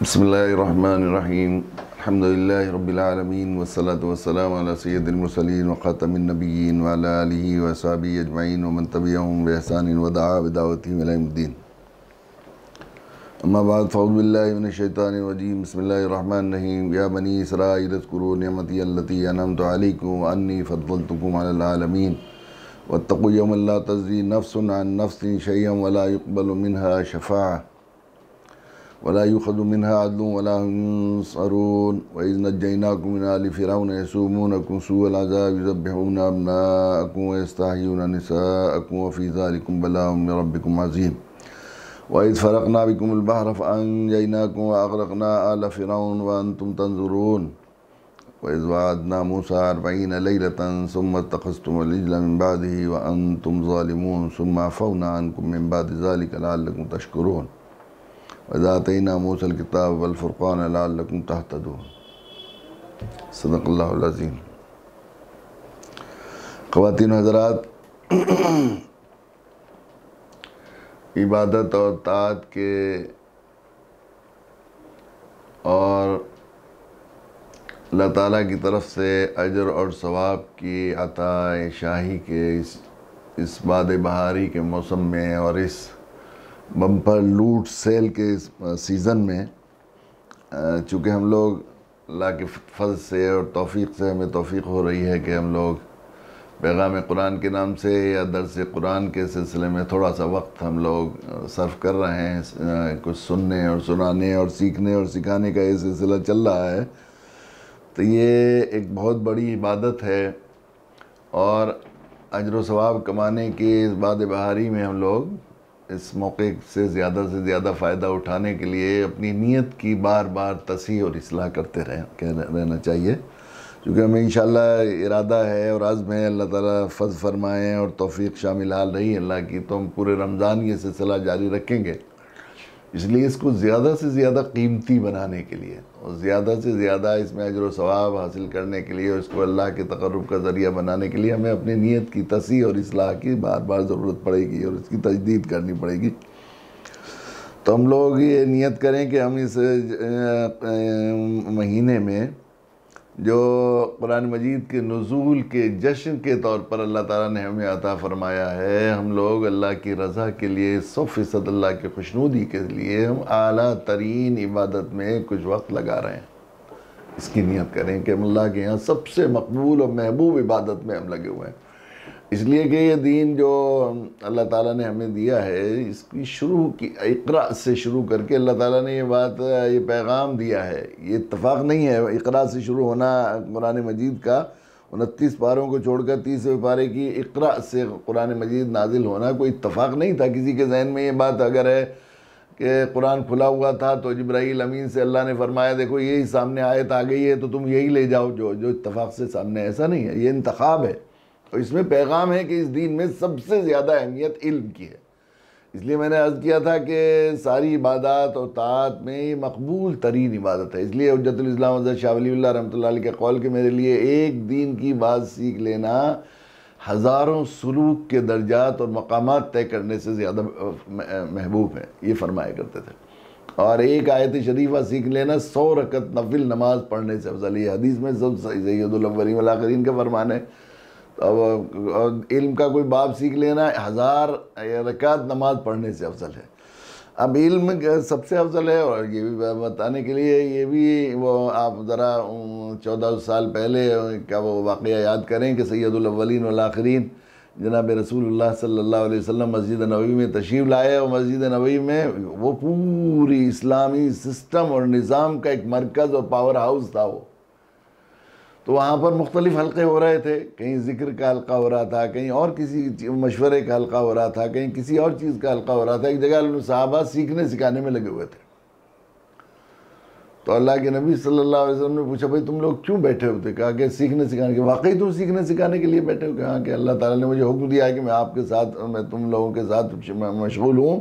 بسم الله الرحمن الرحيم الحمد لله رب العالمين والصلاة والسلام على سيد المرسلين وخاتم النبيين وعلى آله وصحبه أجمعين ومن تبعهم بإحسان ودعا بدعوتهم إلى يوم الدين أما بعد فأعوذ بالله من الشيطان الرجيم بسم الله الرحمن الرحيم يا بني إسرائيل اذكروا نعمتي التي أنعمت عليكم وأني فضلتكم على العالمين واتقوا يوما لا تجزي نفس عن نفس شيئا ولا يقبل منها شفاعة ولا يؤخذ منها عدل ولا هم ينصرون وإذ نجيناكم من آل فرعون يسومونكم سوء العذاب يذبحون أبناءكم ويستحيون نساءكم وفي ذلكم بلاء من ربكم عظيم وإذ فرقنا بكم البحر فأنجيناكم وأغرقنا آل فرعون وأنتم تنظرون وإذ وعدنا موسى أربعين ليلة ثم اتخذتم العجل من بعده وأنتم ظالمون ثم عفونا عنكم من بعد ذلك لعلكم تشكرون वज़ातना नामोसल किताब वलफ़ुरक़ान लकुम तहतद सदक़ल्लाज़ीम ख़वान हजरात इबादत और तात के और अल्लाह ताला की तरफ से अजर और सवाब की अता शाही के इस इस बाद बहारी के मौसम में और इस बम्पर लूट सेल के सीज़न में चूँकि हम लोग ला के फल से और तोफ़ी से हमें तोफ़ी हो रही है कि हम लोग पैगाम कुरान के नाम से या दरस कुरान के सिलसिले में थोड़ा सा वक्त हम लोग सर्व कर रहे हैं कुछ सुनने और सुनाने और सीखने और सिखाने का ये सिलसिला चल रहा है तो ये एक बहुत बड़ी इबादत है और अजर वाब कमाने के इस बाद बहारी में हम लोग इस मौके से ज़्यादा से ज़्यादा फ़ायदा उठाने के लिए अपनी नीयत की बार बार तसी और असलाह करते रह, रहना चाहिए क्योंकि हमें इन इरादा है और आज़म है अल्लाह ताला फज फरमाएँ और तोफ़ी शामिल हाल रही अल्लाह की तो हम पूरे रमज़ान ये सिलसिला जारी रखेंगे इसलिए इसको ज़्यादा से ज़्यादा कीमती बनाने के लिए ज़्यादा से ज़्यादा इसमें अजर सवाब हासिल करने के लिए और इसको अल्लाह के तकरब का ज़रिया बनाने के लिए हमें अपनी नीयत की तसी और असलाह की बार बार ज़रूरत पड़ेगी और इसकी तजदीद करनी पड़ेगी तो हम लोग ये नीयत करें कि हम इस महीने में जो कुरान मजीद के नज़ूल के जश्न के तौर पर अल्लाह ताला ने हमें अता फ़रमाया है हम लोग अल्लाह की रज़ा के लिए सौ फ़ीसद अल्लाह के खुशनूदी के लिए हम आला तरीन इबादत में कुछ वक्त लगा रहे हैं इसकी नीयत करें कि हम अल्लाह के यहाँ सबसे मकबूल और महबूब इबादत में हम लगे हुए हैं इसलिए कि ये दीन जो अल्लाह ताला ने हमें दिया है इसकी शुरू की इकरा से शुरू करके अल्लाह ताला ने ये बात ये पैगाम दिया है ये इतफ़ाक़ नहीं है इकरा से शुरू होना कुरान मजीद का उनतीस पारों को छोड़कर तीसवें पारे की इकरा से कुरान मजीद नाजिल होना कोई इतफ़ाक़ नहीं था किसी के जहन में ये बात अगर है कि कुरान खुला हुआ था तो जब्राईल अमीन से अल्लाह ने फरमाया देखो यही सामने आयत आ गई है तो तुम यही ले जाओ जो जो इतफ़ाक़ से सामने ऐसा नहीं है ये इंतखब है तो इसमें पैगाम है कि इस दिन में सबसे ज़्यादा अहमियत इल्म की है इसलिए मैंने अर्ज़ किया था कि सारी इबादत और तात में ये मकबूल तरीन इबादत है इसलिए हजतलाम हजरत शाहली रमत के कौल के मेरे लिए एक दिन की बात सीख लेना हज़ारों सलूक के दर्जात और मकाम तय करने से ज़्यादा महबूब है ये फरमाया करते थे और एक आयत शरीफा सीख लेना सौ रकत नफिल नमाज पढ़ने से अफजल हदीस में सब सैदुलवरीन वालकरीन का फरमान है अब इल्म का कोई बाप सीख लेना हज़ार रकात नमाज पढ़ने से अफजल है अब इल्म सबसे अफजल है और ये भी बताने के लिए ये भी वो आप ज़रा चौदह साल पहले का वो वाक़ याद करें कि सैदुलवलिन आख़रीन जनाब रसूल सल्ला वसम मस्जिद नबी में तशरीफ़ लाए और मस्जिद नबी में वो पूरी इस्लामी सिस्टम और निज़ाम का एक मरकज़ और पावर हाउस था वो तो वहाँ पर मुख्तलिफ हल्के हो रहे थे कहीं ज़िक्र का हल्का हो रहा था कहीं और किसी मशवरे का हल्का हो रहा था कहीं किसी और चीज़ का हल्का हो रहा था एक जगह साहबा सीखने सिखाने में लगे हुए थे तो अल्लाह के नबी सल्लल्लाहु अलैहि वसल्लम ने पूछा भाई तुम लोग क्यों बैठे हुए थे कहा कि सीखने सिखाने के वाकई तुम सीखने सिखाने के लिए बैठे हो कहा कि अल्लाह ताला ने मुझे हुक्म दिया है कि मैं आपके साथ मैं तुम लोगों के साथ मशगूल हूँ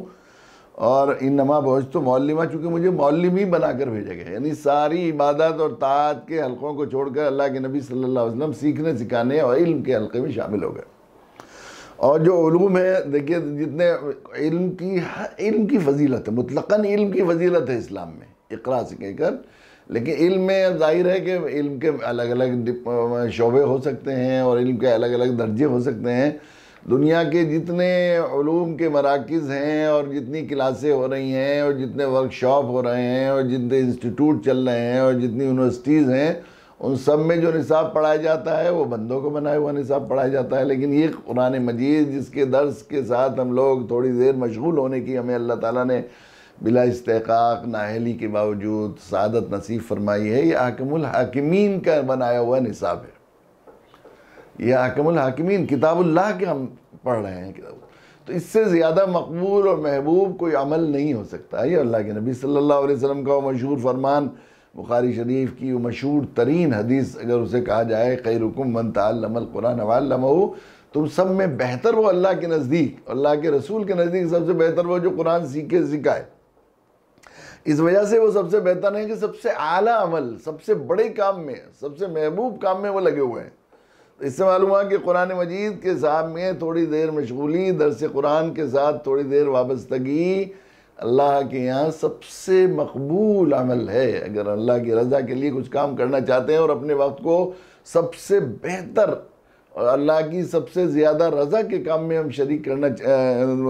और इन नमा बोझ तो मौलिमा चूँकि मुझे मौलिम ही बना कर भेजा गया यानी सारी इबादत और तात के हलकों को छोड़कर अल्लाह के नबी सल्लल्लाहु अलैहि वसल्लम सीखने सिखाने और इल्म के हल्के में शामिल हो गए और जो ूम है देखिए जितने इल्म की इल्म की फजीलत है मुतलक़ा इल्म की फजीलत है इस्लाम में इकरा से कहकर लेकिन इल्म में जाहिर है कि इल्म के अलग अलग शोबे हो सकते हैं और इल्म के अलग अलग दर्जे हो सकते हैं दुनिया के जितने ूम के मराकज़ हैं और जितनी क्लासें हो रही हैं और जितने वर्कशॉप हो रहे हैं और जितने इंस्टीट्यूट चल रहे हैं और जितनी यूनिवर्सिटीज़ हैं उन सब में जो निसाब पढ़ाया जाता है वो बंदों को बनाया हुआ निसाब पढ़ाया जाता है लेकिन ये कुरान मजीद जिसके दर्स के साथ हम लोग थोड़ी देर मशगूल होने की हमें अल्लाह ताला ने बिला इस्तेकाक नाहली के बावजूद सादत नसीब फरमाई है ये हाकमुल हाकिमीन का बनाया हुआ निसाब है यह अकमल हाकिमीन किताबुल्लाह के हम पढ़ रहे हैं किताब तो इससे ज़्यादा मकबूल और महबूब कोई अमल नहीं हो सकता है अल्लाह के नबी सल्लल्लाहु अलैहि वसल्लम का मशहूर फरमान बुखारी शरीफ की वो मशहूर तरीन हदीस अगर उसे कहा जाए खैरुकुम मन तमल कुरान वालम तुम सब में बेहतर वो अल्लाह के नज़दीक अल्लाह के रसूल के नज़दीक सबसे बेहतर वो जो कुरान सीखे सिखाए इस वजह से वो सबसे बेहतर है कि सबसे आला अमल सबसे बड़े काम में सबसे महबूब काम में वो लगे हुए हैं इससे मालूम हुआ कि कुरान मजीद के साहब में थोड़ी देर मशगूली दरस कुरान के साथ थोड़ी देर वाबस्तगी अल्लाह के यहाँ सबसे मकबूल अमल है अगर अल्लाह की रज़ा के लिए कुछ काम करना चाहते हैं और अपने वक्त को सबसे बेहतर और अल्लाह की सबसे ज़्यादा रज़ा के काम में हम शरीक करना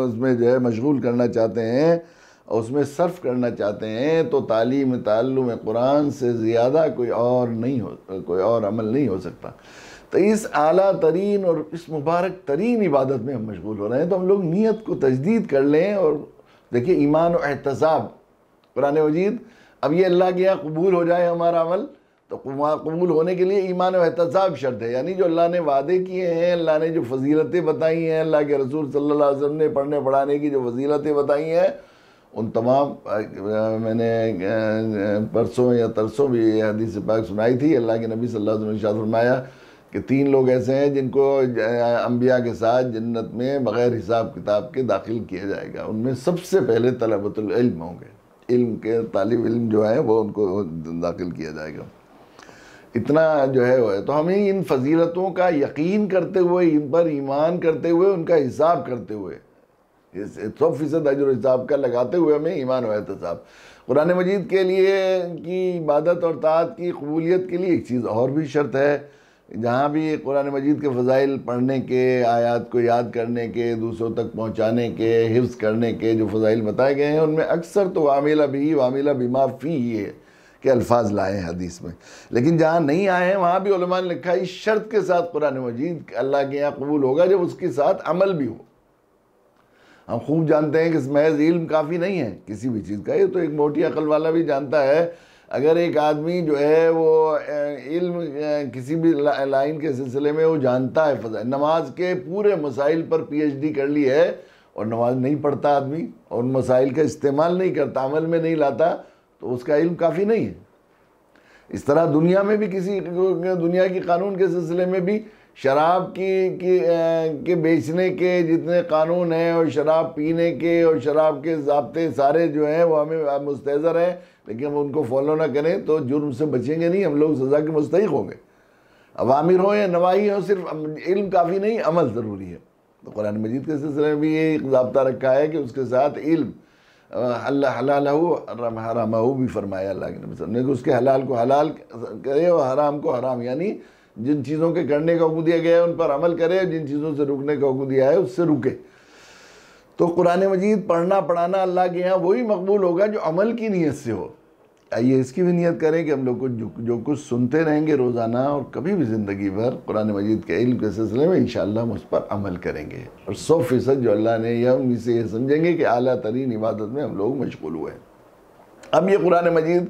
उसमें जो है मशगूल करना चाहते हैं और उसमें सर्फ करना चाहते हैं तो तालीम तल्लुम कुरान से ज़्यादा कोई और नहीं हो कोई और अमल नहीं हो सकता तो इस आला तरीन और इस मुबारक तरीन इबादत में हम मशगूल हो रहे हैं तो हम लोग नीयत को तजदीद कर लें और देखिए ईमान और एहतसाब कुरान वजीद अब ये अल्लाह के यहाँ कबूल हो जाए हमारा अमल तो कबूल होने के लिए ईमान और एहतसाब शर्त है यानी जो अल्लाह ने वादे किए हैं अल्लाह ने जो फजीलतें बताई हैं अल्लाह के रसूल सल्ला वसम ने पढ़ने पढ़ाने की जो फजीलतें बताई हैं उन तमाम मैंने परसों या तरसों भी हदीस पाक सुनाई थी अल्लाह के नबी सल्लल्लाहु अलैहि वसल्लम ने फरमाया कि तीन लोग ऐसे हैं जिनको अम्बिया के साथ जन्नत में बग़ैर हिसाब किताब के दाखिल किया जाएगा उनमें सबसे पहले तलबतम होंगे इल्म के तालब इल्म जो है वो उनको दाखिल किया जाएगा इतना जो है वो है तो हमें इन फजीलतों का यकीन करते हुए इन पर ईमान करते हुए उनका हिसाब करते हुए सौ फीसद अजर हिसाब का लगाते हुए हमें ईमान वात साहब कुरान मजीद के लिए की इबादत और तात की कबूलियत के लिए एक चीज़ और भी शर्त है जहाँ भी कुरान मजीद के फ़जाइल पढ़ने के आयात को याद करने के दूसरों तक पहुँचाने के हिफ्स करने के जो फ़जाइल बताए गए हैं उनमें अक्सर तो वामिला भी वामिला बीमा फ़ी ही है के अल्फाज लाए हैं हदीस में लेकिन जहाँ नहीं आए हैं वहाँ भी ने लिखा इस शर्त के साथ कुरान मजीद अल्लाह के यहाँ कबूल होगा जब उसके साथ अमल भी हो हम खूब जानते हैं कि महज इल्म काफ़ी नहीं है किसी भी चीज़ का ये तो एक मोटी अकल वाला भी जानता है अगर एक आदमी जो है वो इल्म किसी भी लाइन के सिलसिले में वो जानता है फजा नमाज के पूरे मसाइल पर पीएचडी कर ली है और नमाज नहीं पढ़ता आदमी और उन मसाइल का इस्तेमाल नहीं करता अमल में नहीं लाता तो उसका इल्म काफ़ी नहीं है इस तरह दुनिया में भी किसी दुनिया के कानून के सिलसिले में भी शराब की, की के बेचने के जितने कानून हैं और शराब पीने के और शराब के जबते सारे जो हैं वो हमें मुस्तर हैं लेकिन हम उनको फॉलो ना करें तो जुर्म से बचेंगे नहीं हम लोग सज़ा के मुस्तक होंगे अवामिर हो या नवाही हो सिर्फ इल्म काफ़ी नहीं अमल ज़रूरी है तो कुरान मजीद के सिलसिले में भी ये जबता रखा है कि उसके साथ इल्म अल्लाह हलाल हराम भी फरमाया अल्लाह के नबी कि उसके हलाल को हलाल करे और हराम को हराम यानी जिन चीज़ों के करने का हुक्म दिया गया है उन पर अमल करे जिन चीज़ों से रुकने का हुक्म दिया है उससे रुके तो कुरान मजीद पढ़ना पढ़ाना अल्लाह के यहाँ वही मकबूल होगा जो अमल की नीयत से हो आइए इसकी भी नीयत करें कि हम लोग को जो, जो कुछ सुनते रहेंगे रोज़ाना और कभी भी ज़िंदगी भर कुरान मजीद के इल्म के सिलसिले में इन हम उस पर अमल करेंगे और सौ फ़ीसद जो अल्लाह ने यह हम इसे ये समझेंगे कि अली तरीन इबादत में हम लोग मशगूल हुए हैं अब ये कुरान मजीद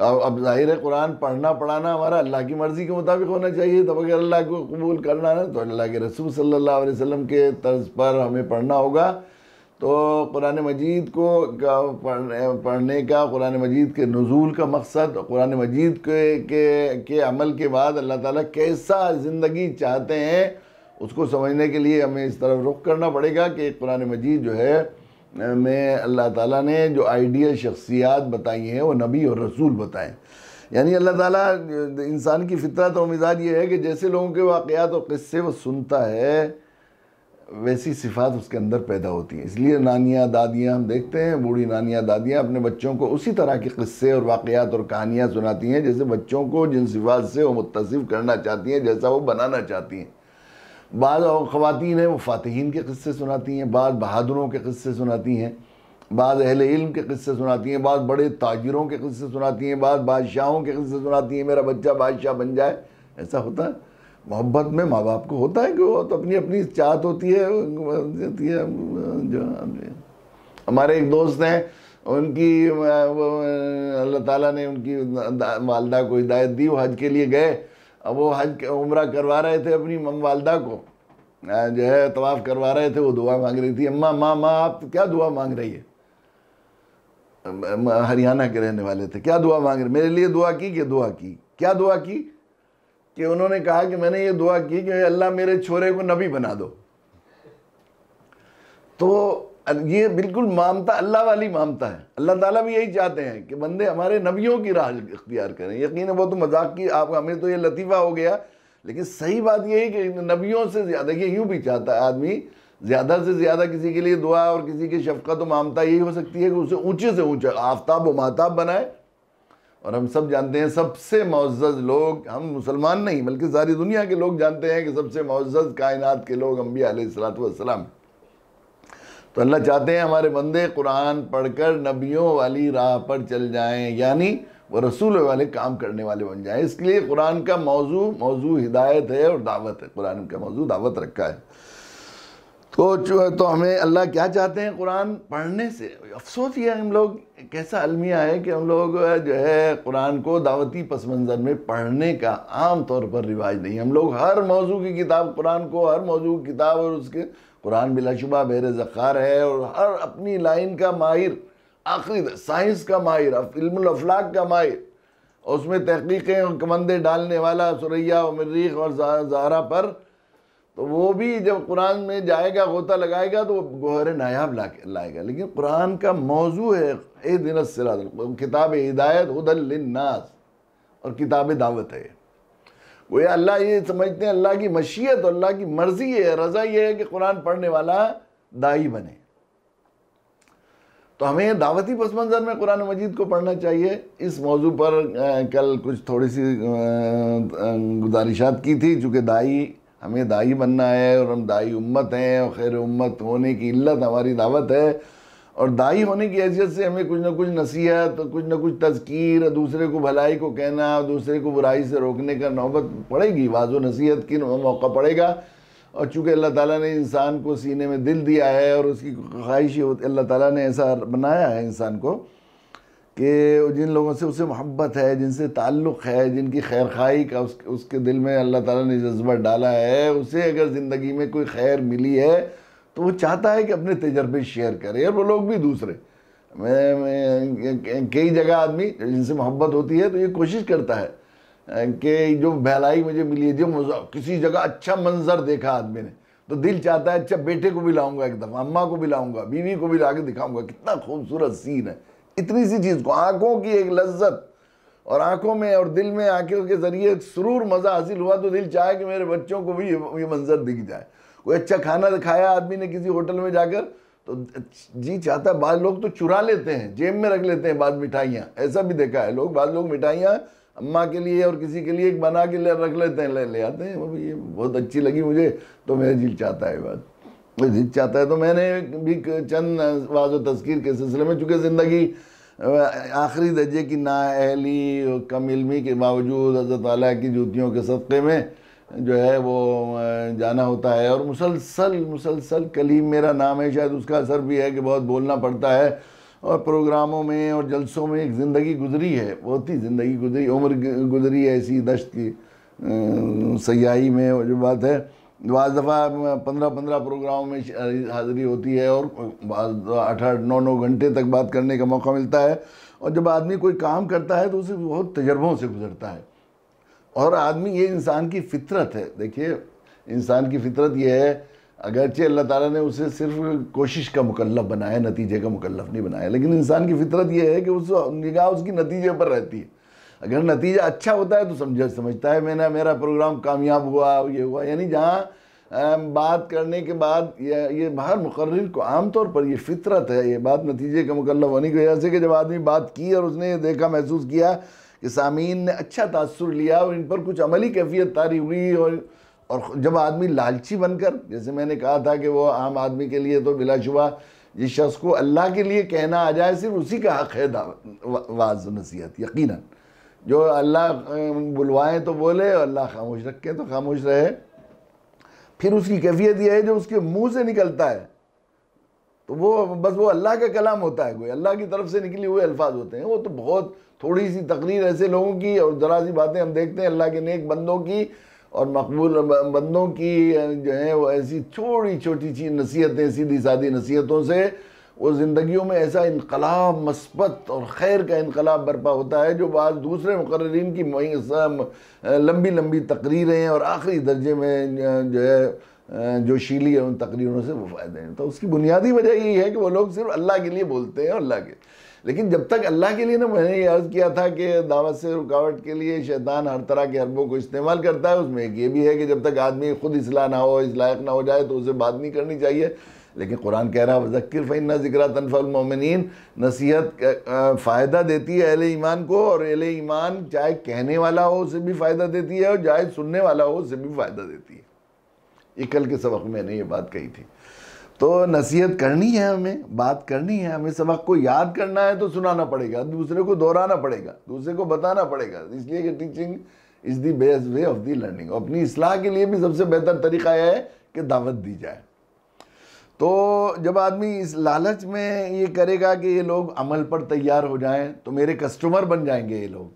अब ज़ाहिर है कुरान पढ़ना पढ़ाना हमारा अल्लाह की मर्ज़ी के मुताबिक होना चाहिए तब अगर अल्लाह को कबूल करना है तो अल्लाह के रसूल सल्लल्लाहु अलैहि वसल्लम के तर्ज पर हमें पढ़ना होगा तो कुरान मजीद को पढ़ने का कुरान मजीद के नज़ूल का मकसद कुरान मजीद के के के अमल के बाद अल्लाह ताला कैसा ज़िंदगी चाहते हैं उसको समझने के लिए हमें इस तरफ रुख करना पड़ेगा कि कुरान मजीद जो है में अल्लाह ताला ने जो आइडियल शख्सियात बताई हैं वो नबी और रसूल बताएं यानी अल्लाह ताला इंसान की फितरत और मिजाज ये है कि जैसे लोगों के वाक़ात और किस्से वो सुनता है वैसी सिफात उसके अंदर पैदा होती हैं इसलिए नानियाँ दादियाँ हम देखते हैं बूढ़ी नानियाँ दादियाँ अपने बच्चों को उसी तरह के किस्से और वाक़ात और कहानियाँ सुनाती हैं जैसे बच्चों को जिन सिफात से वो मुतसफ़ करना चाहती हैं जैसा वो बनाना चाहती हैं बाद और ख़वातीन हैं वो फ़ातहन के कस्से सुनाती हैं बाद बहादुरों के कस्से सुनाती हैं बाद अहल इल्म के कस्से सुनाती हैं बाद बड़े ताजरों के क़स्से सुनाती हैं बाद बादशाहों के क़स्से सुनाती हैं मेरा बच्चा बादशाह बन जाए ऐसा होता है मोहब्बत में माँ बाप को होता है कि वो तो अपनी अपनी चाहत होती है जो हमारे एक दोस्त हैं उनकी अल्लाह ताला ने उनकी वालदा को हिदायत दी वो हज के लिए गए वो हज उम्र करवा रहे थे अपनी मम वालदा को जो है तवाफ़ करवा रहे थे वो दुआ मांग रही थी अम्मा माँ माँ आप क्या दुआ मांग रही है हरियाणा के रहने वाले थे क्या दुआ मांग रहे मेरे लिए दुआ की कि दुआ की क्या दुआ की कि उन्होंने कहा कि मैंने ये दुआ की कि अल्लाह मेरे छोरे को नबी बना दो तो ये बिल्कुल मामता अल्लाह वाली मानता है अल्लाह ताला भी यही चाहते हैं कि बंदे हमारे नबियों की राह इख्तियार करें यकीन वो तो मजाक की आपका हमें तो ये लतीफ़ा हो गया लेकिन सही बात यही कि नबियों से ज़्यादा ये यूँ भी चाहता है आदमी ज़्यादा से ज़्यादा किसी के लिए दुआ और किसी की शफकत तो मामता यही हो सकती है कि उसे ऊँचे से ऊँचा आफ्ताब व महताब बनाए और हम सब जानते हैं सबसे मुज्ज़ लोग हम मुसलमान नहीं बल्कि सारी दुनिया के लोग जानते हैं कि सबसे मोज़ज़ कायनात के लोग अम्बिया सलात तो अल्लाह चाहते हैं हमारे बंदे कुरान पढ़कर नबियों वाली राह पर चल जाएं यानी वह रसूल वाले काम करने वाले बन जाएं इसलिए कुरान का मौजू मौजू हिदायत है और दावत है कुरान का मौजू दावत रखा है तो जो तो हमें अल्लाह क्या चाहते हैं कुरान पढ़ने से अफसोस ये हम लोग कैसा अलमिया है कि हम लोग जो है कुरान को दावती पस मंज़र में पढ़ने का आम तौर पर रिवाज नहीं हम लोग हर मौजू की किताब कुरान को हर मौजू की किताब और उसके कुरान बिलाशुबा बहर ज़ख़ार है और हर अपनी लाइन का माहिर आखिरी साइंस का माहिर इल्मलाक का माहिर उसमें तहकीक़ें और कमंदे डालने वाला सुरैया और मरीख और जहरा पर तो वो भी जब कुरान में जाएगा गोता लगाएगा तो गोहर नायाब ला लाएगा लेकिन कुरान का मौजू है ए दिन किताब हिदायत हदल नास और किताब दावत है वो ये अल्लाह ये समझते हैं अल्लाह की मशीयत और अल्लाह की मर्ज़ी है रज़ा ये है कि कुरान पढ़ने वाला दाई बने तो हमें दावती पस मंज़र में कुरान मजीद को पढ़ना चाहिए इस मौजू पर कल कुछ थोड़ी सी गुजारिशात की थी चूँकि दाई हमें दाई बनना है और हम दाई उम्मत हैं और खैर उम्मत होने की इल्लत हमारी दावत है और दाई होने की हैसियत से हमें कुछ ना कुछ नसीहत कुछ ना कुछ तस्कीर दूसरे को भलाई को कहना दूसरे को बुराई से रोकने का नौबत पड़ेगी वाजो नसीहत की मौका पड़ेगा और चूँकि अल्लाह ताला ने इंसान को सीने में दिल दिया है और उसकी ख्वाहिश अल्लाह ताला ने ऐसा बनाया है इंसान को कि जिन लोगों से उसे मोहब्बत है जिनसे ताल्लुक़ है जिनकी खैर खाई का उस, उसके दिल में अल्लाह ताला ने जज्बा डाला है उसे अगर ज़िंदगी में कोई खैर मिली है तो वो चाहता है कि अपने तजर्बे शेयर करे और वो लोग भी दूसरे मैं, मैं कई जगह आदमी जिनसे मोहब्बत होती है तो ये कोशिश करता है कि जो बहलाई मुझे मिली थी किसी जगह अच्छा मंजर देखा आदमी ने तो दिल चाहता है अच्छा बेटे को भी लाऊंगा एक दफ़ा अम्मा को भी लाऊंगा बीवी को भी ला के दिखाऊंगा कितना खूबसूरत सीन है इतनी सी चीज़ को आँखों की एक लज्जत और आँखों में और दिल में आँखों के ज़रिए सुरूर मज़ा हासिल हुआ तो दिल चाहे कि मेरे बच्चों को भी ये, ये मंजर दिख जाए कोई अच्छा खाना खाया आदमी ने किसी होटल में जाकर तो जी चाहता है बाद लोग तो चुरा लेते हैं जेब में रख लेते हैं बाद मिठाइयाँ ऐसा भी देखा है लोग बाद लोग मिठाइयाँ अम्मा के लिए और किसी के लिए एक बना के ले रख लेते हैं ले ले आते हैं वो ये बहुत अच्छी लगी मुझे तो मेरा जी चाहता है बात जी चाहता है तो मैंने भी चंद वाज तस्कीर के सिलसिले में चूँकि ज़िंदगी आखिरी दर्जे की अहली कम इलमी के बावजूद हजरत वाला की जूतियों के सदक़े में जो है वो जाना होता है और मुसलसल मुसलसल कलीम मेरा नाम है शायद उसका असर भी है कि बहुत बोलना पड़ता है और प्रोग्रामों में और जलसों में एक ज़िंदगी गुजरी है बहुत ही ज़िंदगी गुजरी उम्र गुजरी है ऐसी दश्त की सयाही में वो जो बात है बज दफ़ा पंद्रह पंद्रह प्रोग्रामों में हाज़िरी होती है और आठ आठ नौ नौ घंटे तक बात करने का मौका मिलता है और जब आदमी कोई काम करता है तो उसे बहुत तजर्बों से गुजरता है और आदमी ये इंसान की फितरत है देखिए इंसान की फितरत ये है अगरचे अल्लाह ताला ने उसे सिर्फ कोशिश का मुकल्लफ बनाया नतीजे का मुकल्लफ नहीं बनाया लेकिन इंसान की फितरत यह है कि उस निगाह उसकी नतीजे पर रहती है अगर नतीजा अच्छा होता है तो समझ समझता है मैंने मेरा प्रोग्राम कामयाब हुआ ये हुआ यानी जहाँ बात करने के बाद ये ये बाहर मुकर को आमतौर पर ये फितरत है ये बात नतीजे का मुकल्लफ होने की वजह से कि जब आदमी बात की और उसने ये देखा महसूस किया कि सामीन ने अच्छा तासर लिया और इन पर कुछ अमली कैफियत तारी हुई और और जब आदमी लालची बनकर जैसे मैंने कहा था कि वो आम आदमी के लिए तो बिलाशुबा जिस शख्स को अल्लाह के लिए कहना आ जाए सिर्फ उसी का हक़ है वाज नसीहत यकीन जो अल्लाह बुलवाएँ तो बोले और अल्लाह खामोश रखें तो खामोश रहे फिर उसकी कैफियत यह है जो उसके मुँह से निकलता है तो वो बस वो अल्लाह का कलाम होता है कोई अल्लाह की तरफ से निकली हुए अल्फाज होते हैं वो तो बहुत थोड़ी सी तकरीर ऐसे लोगों की और ज़रा सी बातें हम देखते हैं अल्लाह के नेक बंदों की और मकबूल बंदों की जो है वो ऐसी छोटी छोटी चीज नसीहतें सीधी सादी नसीहतों से वो ज़िंदगियों में ऐसा इनकलाब मस्बत और खैर का इनकलाब बरपा होता है जो बाद दूसरे मुकर्रीन की लंबी लंबी तकरीरें और आखिरी दर्जे में जो है जोशीली है उन तकरीरों से वो फ़ायदे हैं तो उसकी बुनियादी वजह यही है कि वो लोग सिर्फ अल्लाह के लिए बोलते हैं और अल्लाह के लेकिन जब तक अल्लाह के लिए ना मैंने ये अर्ज़ किया था कि दावत से रुकावट के लिए शैतान हर तरह के हरबों को इस्तेमाल करता है उसमें एक ये भी है कि जब तक आदमी खुद इसलाह ना हो इस लायक ना हो जाए तो उसे बात नहीं करनी चाहिए लेकिन कुरान कह रहा है वजक्र फ़ैन ज़िक्रा तनफ़लमिन नसीहत फ़ायदा देती है अहिल ईमान को और अहल ईमान चाहे कहने वाला हो उसे भी फ़ायदा देती है और चाहे सुनने वाला हो उसे भी फ़ायदा देती है ये कल के सबक मैंने ये बात कही थी तो नसीहत करनी है हमें बात करनी है हमें सबक को याद करना है तो सुनाना पड़ेगा दूसरे को दोहराना पड़ेगा दूसरे को बताना पड़ेगा इसलिए कि teaching is the best way of the learning अपनी इसलाह के लिए भी सबसे बेहतर तरीका यह है कि दावत दी जाए तो जब आदमी इस लालच में ये करेगा कि ये लोग अमल पर तैयार हो जाएं तो मेरे कस्टमर बन जाएंगे ये लोग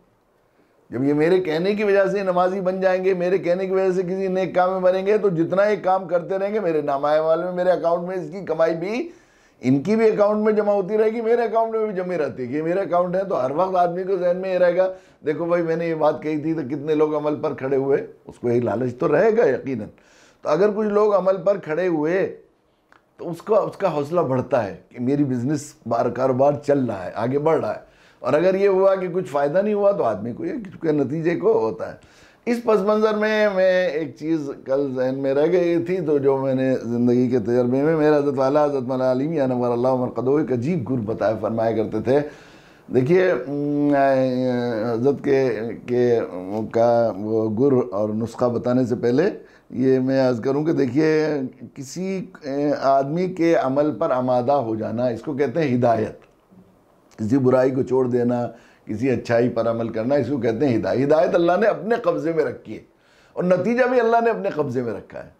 जब ये मेरे कहने की वजह से नमाजी बन जाएंगे मेरे कहने की वजह से किसी नेक काम में बनेंगे तो जितना ये काम करते रहेंगे मेरे नामाए वाले में मेरे अकाउंट में इसकी कमाई भी इनकी भी अकाउंट में जमा होती रहेगी मेरे अकाउंट में भी जमी रहती है ये मेरे अकाउंट है तो हर वक्त आदमी को जहन में ये रहेगा देखो भाई मैंने ये बात कही थी तो कितने लोग अमल पर खड़े हुए उसको यही लालच तो रहेगा यकीन तो अगर कुछ लोग अमल पर खड़े हुए तो उसका उसका हौसला बढ़ता है कि मेरी बिज़नेस बार कारोबार चल रहा है आगे बढ़ रहा है और अगर ये हुआ कि कुछ फ़ायदा नहीं हुआ तो आदमी को ये के नतीजे को होता है इस पस मंज़र में मैं एक चीज़ कल जहन में रह गई थी तो जो मैंने ज़िंदगी के तजर्बे में मेरा हजरत वाला हजरत मौला अलीम या नवर अल्लाह एक अजीब गुर बताया फरमाया करते थे देखिए हजरत के के का वो गुर और नुस्खा बताने से पहले ये मैं आज करूँ कि देखिए किसी आदमी के अमल पर आमादा हो जाना इसको कहते हैं हिदायत किसी बुराई को छोड़ देना किसी अच्छाई पर अमल करना इसको कहते हैं हिदायत हिदायत अल्लाह ने अपने कब्ज़े में रखी है और नतीजा भी अल्लाह ने अपने कब्ज़े में रखा है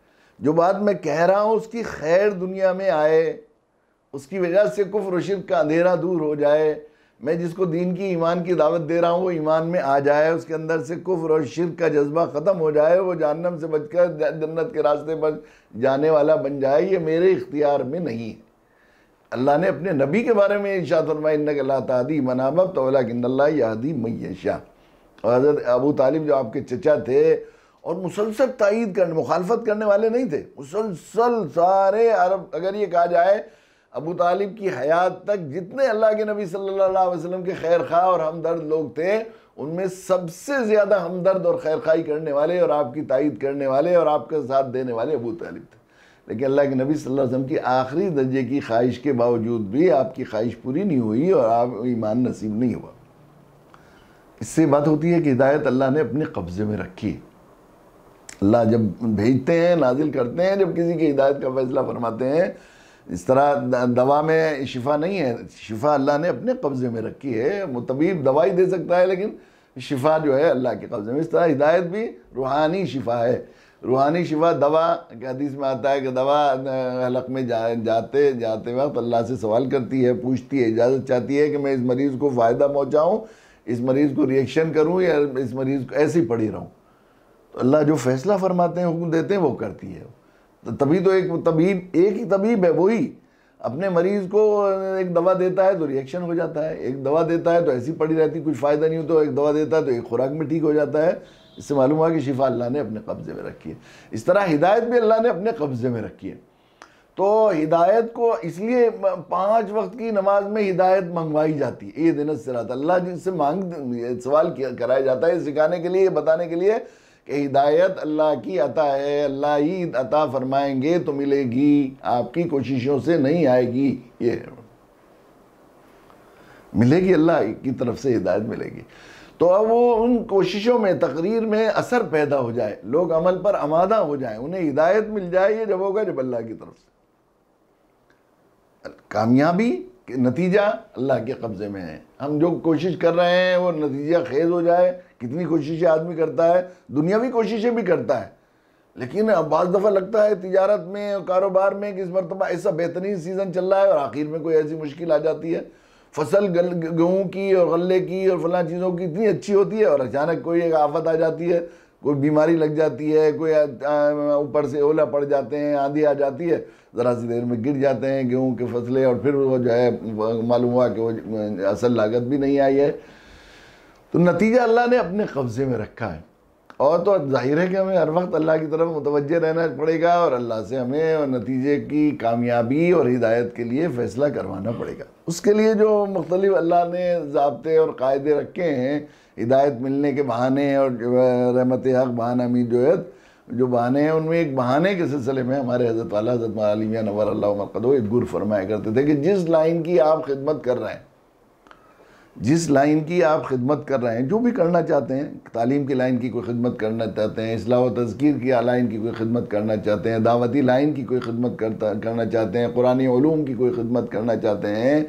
जो बात मैं कह रहा हूँ उसकी खैर दुनिया में आए उसकी वजह से कुफ़ रशीद का अंधेरा दूर हो जाए मैं जिसको दीन की ईमान की दावत दे रहा हूँ वो ईमान में आ जाए उसके अंदर से कुफ़ और शिरक का जज्बा ख़त्म हो जाए वो जानम से बचकर जन्नत के रास्ते पर जाने वाला बन जाए ये मेरे इख्तियार में नहीं है अल्लाह ने अपने नबी के बारे में इर्शाद फरमाया तादी मनामब तोला यादी मैशा और हज़रत अबू तालिब जो आपके चचा थे और मुसलसल तइद करने मुखालफत करने वाले नहीं थे मुसलसल सारे अरब अगर ये कहा जाए अबू तालिब की हयात तक जितने अल्लाह के नबी सल्ला वसलम के खैर खा और हमदर्द लोग थे उनमें सबसे ज़्यादा हमदर्द और खैर खाई करने वाले और आपकी तइद करने वाले और आपका साथ देने वाले अबू तालिब थे लेकिन अल्लाह के नबी सल्लल्लाहु अलैहि वसल्लम की आखिरी दर्जे की ख्वाहिश के बावजूद भी आपकी ख्वाहिश पूरी नहीं हुई और आप ईमान नसीब नहीं हुआ इससे बात होती है कि हिदायत अल्लाह ने अपने कब्ज़े में रखी अल्लाह जब भेजते हैं नाजिल करते हैं जब किसी की हिदायत का फैसला फरमाते हैं इस तरह दवा में शिफा नहीं है शिफा अल्लाह ने अपने कब्ज़े में रखी है वो दवाई दे सकता है लेकिन शिफा जो है अल्लाह के कब्ज़े में इस तरह हिदायत भी रूहानी शिफा है रूहानी शिफा दवा के हदीस में आता है कि दवा हलक में जा, जाते जाते वक्त अल्लाह से सवाल करती है पूछती है इजाज़त चाहती है कि मैं इस मरीज़ को फ़ायदा पहुँचाऊँ इस मरीज़ को रिएक्शन करूँ या इस मरीज़ को ऐसे ही पड़ी रहूँ तो अल्लाह जो फैसला फरमाते हैं हुक्म देते हैं वो करती है तो तभी तो एक तबीब एक ही तबीब है वही अपने मरीज़ को एक दवा देता है तो रिएक्शन हो जाता है एक दवा देता है तो ऐसी पड़ी रहती कुछ फ़ायदा नहीं हो तो एक दवा देता है तो एक खुराक में ठीक हो जाता है इससे मालूम हुआ कि शिफा अल्लाह ने अपने कब्ज़े में रखी है इस तरह हिदायत भी अल्लाह ने अपने कब्ज़े में रखी है तो हिदायत को इसलिए पांच वक्त की नमाज में हिदायत मंगवाई जाती है ये दिन सिरात अल्लाह जिनसे मांग सवाल किया कराया जाता है सिखाने के लिए बताने के लिए कि हिदायत अल्लाह की अता है अल्लाह ही अता फरमाएंगे तो मिलेगी आपकी कोशिशों से नहीं आएगी ये मिलेगी अल्लाह की तरफ से हिदायत मिलेगी तो अब वो उन कोशिशों में तकरीर में असर पैदा हो जाए लोग अमल पर आमादा हो जाए उन्हें हिदायत मिल जाए ये जब होगा जब अल्लाह की तरफ से कामयाबी के नतीजा अल्लाह के कब्ज़े में है हम जो कोशिश कर रहे हैं वो नतीजा खेज हो जाए कितनी कोशिशें आदमी करता है दुनियावी कोशिशें भी करता है लेकिन अब बज़ दफ़ा लगता है तिजारत में और कारोबार में कि इस मरतबा ऐसा बेहतरीन सीज़न चल रहा है और आखिर में कोई ऐसी मुश्किल आ जाती है फसल गेहूँ की और गले की और फला चीज़ों की इतनी अच्छी होती है और अचानक कोई एक आफत आ जाती है कोई बीमारी लग जाती है कोई ऊपर से ओला पड़ जाते हैं आंधी आ जाती है ज़रा सी देर में गिर जाते हैं गेहूँ के फसलें और फिर वो जो है मालूम हुआ कि वो असल लागत भी नहीं आई है तो नतीजा अल्लाह ने अपने कब्ज़े में रखा है और तो जाहिर है कि हमें हर वक्त अल्लाह की तरफ मुतवजह रहना पड़ेगा और अल्लाह से हमें और नतीजे की कामयाबी और हिदायत के लिए फ़ैसला करवाना पड़ेगा उसके लिए जो मुख्तलिफ अल्लाह ने जबते और कायदे रखे हैं हिदायत मिलने के बहाने और रहमत हक बहाना मी जोयत जो बहाने हैं उनमें एक बहाने के सिलसिले में हमारे हज़रत वाला हज़रत मालमिया नवर अल्लाह मरकदो एक गुर फरमाया करते थे कि जिस लाइन की आप खिदमत कर रहे हैं जिस लाइन की आप खिदमत कर रहे हैं जो भी करना चाहते हैं तालीम की लाइन की कोई खिदमत करना चाहते हैं असलाह तस्कीर की लाइन की कोई खिदमत करना चाहते हैं दावती लाइन की कोई खिदमत करता करना चाहते हैं कुरानी ूम की कोई खिदमत करना चाहते हैं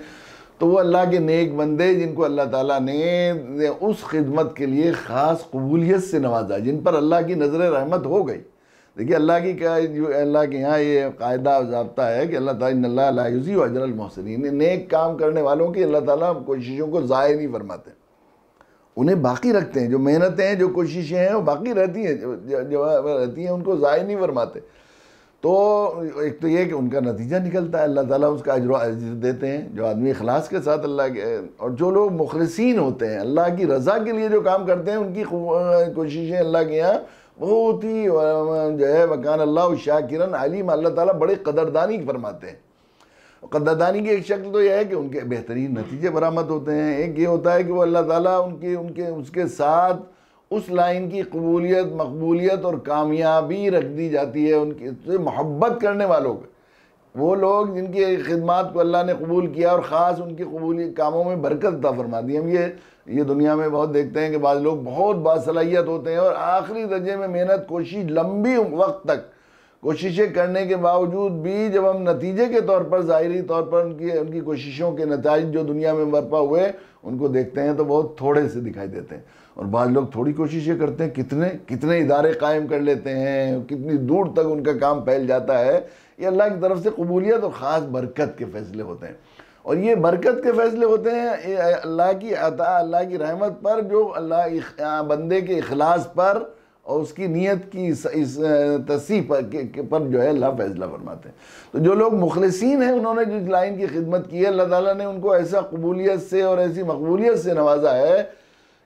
तो वो अल्लाह के नेक बंदे जिनको अल्लाह ताला ने उस खिदमत के लिए ख़ास कबूलीत से नवाजा जिन पर अल्लाह की नज़र रहमत हो गई देखिए अल्लाह की क्या जो अल्लाह के यहाँ ये कायदा और जबता है कि अल्लाह तालीज़ी ने नेक काम करने वालों की अल्लाह ताली कोशिशों को ज़ाय नहीं फरमाते उन्हें बाकी रखते हैं जो मेहनतें हैं जो कोशिशें हैं वो बाकी रहती हैं जो, रहती हैं उनको ज़ाय नहीं फरमाते तो एक तो ये कि उनका नतीजा निकलता है अल्लाह ताला उसका अजर अजर देते हैं जो आदमी अखलास के साथ अल्लाह के और जो लोग मुखलसिन होते हैं अल्लाह की रज़ा के लिए जो काम करते हैं उनकी कोशिशें अल्लाह के यहाँ बहुत ही जो है वकान अल्लाह शाकिरन अलीम अल्लाह ताला बड़े कदरदानी फरमाते हैं कदरदानी की एक शक्ल तो यह है कि उनके बेहतरीन नतीजे बरामद होते हैं एक ये होता है कि वो अल्लाह ताला उनके उनके उसके साथ उस लाइन की कबूलियत मकबूलियत और कामयाबी रख दी जाती है उनकी मोहब्बत करने वालों को वो लोग जिनकी खिदमत को अल्लाह ने कबूल किया और ख़ास उनकी कबूली कामों में बरकत अता फरमा दी हम ये ये दुनिया में बहुत देखते हैं कि बाद लोग बहुत बासलाहियत होते हैं और आखिरी दर्जे में मेहनत कोशिश लंबी वक्त तक कोशिशें करने के बावजूद भी जब हम नतीजे के तौर पर ज़ाहरी तौर पर उनकी उनकी कोशिशों के नतज जो दुनिया में बरपा हुए उनको देखते हैं तो बहुत थोड़े से दिखाई देते हैं और बाद लोग थोड़ी कोशिशें करते हैं कितने कितने इदारे कायम कर लेते हैं कितनी दूर तक उनका काम फैल जाता है ये अल्लाह की तरफ से कबूलियत और ख़ास बरकत के फ़ैसले होते हैं और ये बरकत के फ़ैसले होते हैं अल्लाह की अता अल्लाह की रहमत पर जो अल्लाह बंदे के अखलास पर और उसकी नीयत की इस, इस तसी पर, के, के पर जो है अल्लाह फैसला फरमाते हैं तो जो लोग मुखलसिन हैं उन्होंने जो लाइन की खिदमत की है अल्लाह ताला ने उनको ऐसा कबूलियत से और ऐसी मकबूलियत से नवाजा है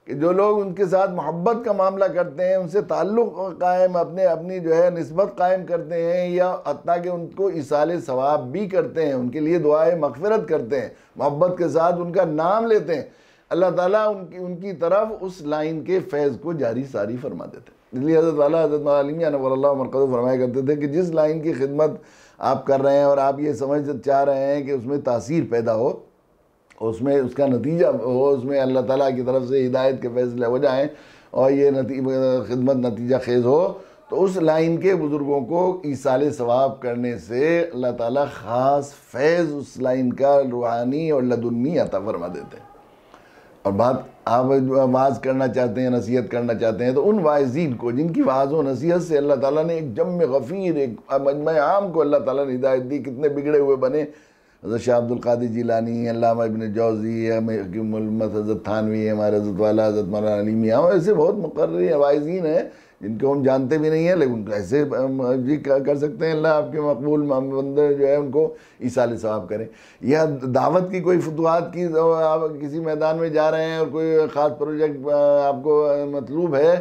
कि जो लोग उनके साथ मोहब्बत का मामला करते हैं उनसे ताल्लुक़ कायम अपने अपनी जो है नस्बत कायम करते हैं या हती कि उनको इसाल सवाब भी करते हैं उनके लिए दुआएँ मगफरत करते हैं मोहब्बत के साथ उनका नाम लेते हैं अल्लाह ताला उनकी उनकी तरफ उस लाइन के फैज़ को जारी सारी फरमा देते हैं इसलिए हज़रत वाला हज़रत आलमिया मरकज़ फरमाया करते थे कि जिस लाइन की खिदमत आप कर रहे हैं और आप ये समझ चाह रहे हैं कि उसमें तासीर पैदा हो उसमें उसका नतीजा हो उसमें अल्लाह ताला की तरफ से हिदायत के फैसले हो जाएँ और ये नती खिदमत नतीजा खेज हो तो उस लाइन के बुज़ुर्गों को ईसाले सवाब करने से अल्लाह ताला ख़ास फैज़ उस लाइन का रूहानी और लदुन्नी अता फरमा देते हैं और बात आप वाज करना चाहते हैं नसीहत करना चाहते हैं तो उन वाजीन को जिनकी वाज नसीहत से अल्लाह ताला ने एक जम गफ़ीर एक मजम आम को अल्लाह ताला ने हिदायत दी कितने बिगड़े हुए बने हज़रत शाह अब्दुल कादिर जीलानी अल्लामा इबन जौज़ी हकीमत हज़रत थानवी है हमारे हज़रत वाला हज़रत मौलाना अली मियाँ ऐसे बहुत मुकर हवाइजीन हैं जिनको हम जानते भी नहीं हैं लेकिन कैसे जी कर सकते हैं अल्लाह आपके मकबूल बंदे जो है उनको ईसा सवाब करें या दावत की कोई फतवाहत की तो आप किसी मैदान में जा रहे हैं और कोई ख़ास प्रोजेक्ट आपको मतलूब है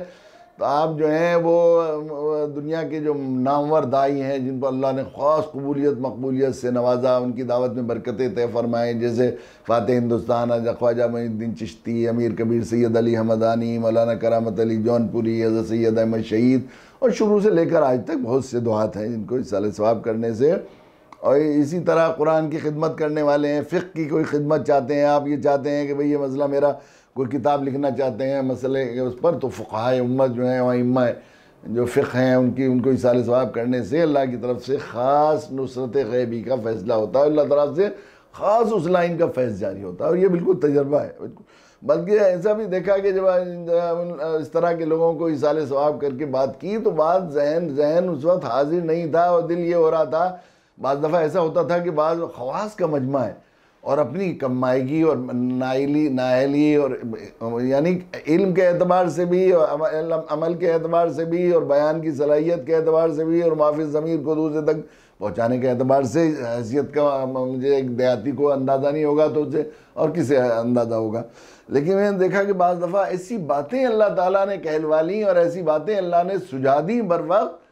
तो आप जो हैं वो दुनिया के जो नामवर दाई हैं जिनको अल्लाह ने ख़ास कबूलियत मकबूलियत से नवाजा उनकी दावत में बरकतें तय फरमाएँ जैसे फ़ात हिंदुस्तान ख्वाजा महीद्दीन चिश्ती अमीर कबीर सैद अली हमदानी मौलाना करामत अली जौनपुरी अजर सैद अहमद शहीद और शुरू से लेकर आज तक बहुत से दुआत हैं जिनको इस साल स्वाब करने से और इसी तरह कुरान की खिदमत करने वाले हैं फ़िक की कोई खिदमत चाहते हैं आप ये चाहते हैं कि भाई ये मसला मेरा कोई किताब लिखना चाहते हैं मसले उस पर तो फ़ुकाहा उम्मत जो हैं वम्मा जो फ़िक हैं उनकी उनको इसार सवाब करने से अल्लाह की तरफ से ख़ास नुसरत गैबी का फ़ैसला होता है अल्लाह तरफ से ख़ास उस लाइन का फैस जारी होता है और ये बिल्कुल तजर्बा है बल्कि ऐसा भी देखा कि जब इस तरह के लोगों को इसार सवाब करके बात की तो बात जहन जहन उस वक्त हाजिर नहीं था और दिल ये हो रहा था बज़ दफ़ा ऐसा होता था कि बाज़ खवास का मजमा है और अपनी कमाएगी और नाइली नाहली और यानी इल्म के एतबार से भी और अमल के एतबार से भी और बयान की सलाहियत के एतबार से भी और माफी ज़मीर को दूसरे तक पहुँचाने के एतबार से हैसियत का मुझे एक देहाती को अंदाज़ा नहीं होगा तो उसे और किसे अंदाज़ा होगा लेकिन मैंने देखा कि बज़ दफ़ा ऐसी बातें अल्लाह ताला ने कहलवा ली और ऐसी बातें अल्लाह ने सुझा दी बर वक्त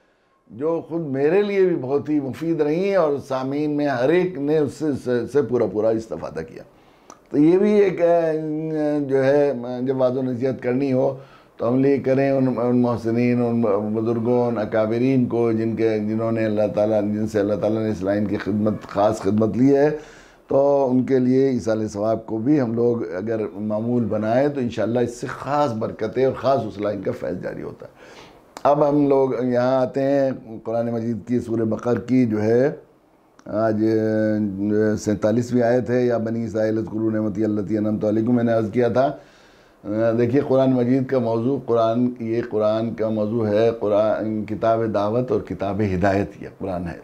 जो खुद मेरे लिए भी बहुत ही मुफीद रही हैं और सामीन में हर एक ने उससे से पूरा पूरा इस्तफा किया तो ये भी एक जो है जब वाजो नसीहत करनी हो तो हम अमली करें उन उन महसिन उन बुज़ुर्गों उन अकाबरीन को जिनके जिन्होंने अल्लाह ताला जिनसे अल्लाह ताला ने इस लाइन की खिदमत ख़ास खिदमत ली है तो उनके लिए इस सवाब को भी हम लोग अगर मामूल बनाएं तो इन इससे ख़ास बरकतें और ख़ास उस लाइन का फैज़ जारी होता है अब हम लोग यहाँ आते हैं कुरान मजीद की सूर बकर की जो है आज सैंतालीसवीं आयत है या बनी साहिल गुरु नमती तो मैंने अर्ज़ किया था देखिए कुरान मजीद का मौजू कुरान ये कुरान का मौजू है कुरान किताब दावत और किताब हिदायत यह कुरान है